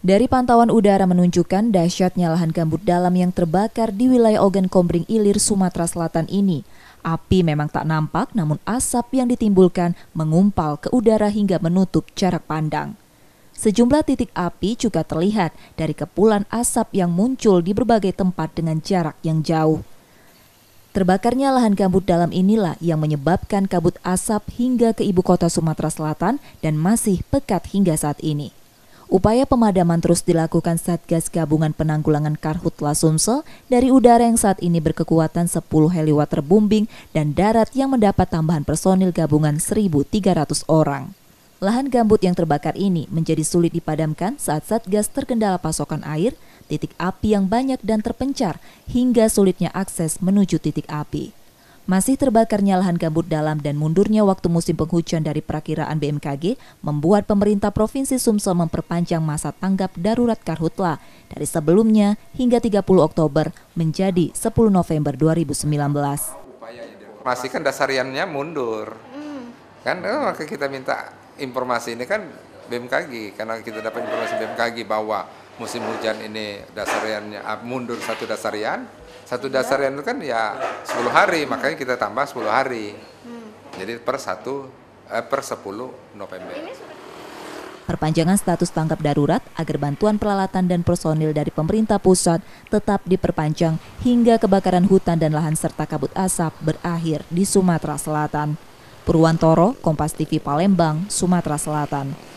Dari pantauan udara menunjukkan dahsyatnya lahan gambut dalam yang terbakar di wilayah Ogan Kombring Ilir, Sumatera Selatan ini. Api memang tak nampak, namun asap yang ditimbulkan mengumpal ke udara hingga menutup jarak pandang. Sejumlah titik api juga terlihat dari kepulan asap yang muncul di berbagai tempat dengan jarak yang jauh. Terbakarnya lahan gambut dalam inilah yang menyebabkan kabut asap hingga ke ibu kota Sumatera Selatan dan masih pekat hingga saat ini. Upaya pemadaman terus dilakukan Satgas Gabungan Penanggulangan Karhutla Sumsel dari udara yang saat ini berkekuatan 10 heliwater bumbing dan darat yang mendapat tambahan personil gabungan 1.300 orang. Lahan gambut yang terbakar ini menjadi sulit dipadamkan saat Satgas terkendala pasokan air, titik api yang banyak dan terpencar, hingga sulitnya akses menuju titik api. Masih terbakarnya lahan gambut dalam dan mundurnya waktu musim penghujan dari perakiraan BMKG membuat pemerintah Provinsi Sumsel memperpanjang masa tanggap darurat karhutla dari sebelumnya hingga 30 Oktober menjadi 10 November 2019. Masih kan dasariannya mundur. Hmm. Kan oh, maka kita minta informasi ini kan BMKG karena kita dapat informasi BMKG bahwa musim hujan ini dasariannya ah, mundur satu dasarian satu dasar yang itu kan ya 10 hari makanya kita tambah 10 hari hmm. jadi per satu eh, per 10 November Perpanjangan status tanggap darurat agar bantuan peralatan dan personil dari pemerintah pusat tetap diperpanjang hingga kebakaran hutan dan lahan serta kabut asap berakhir di Sumatera Selatan. Purwantoro, Kompas TV Palembang, Sumatera Selatan.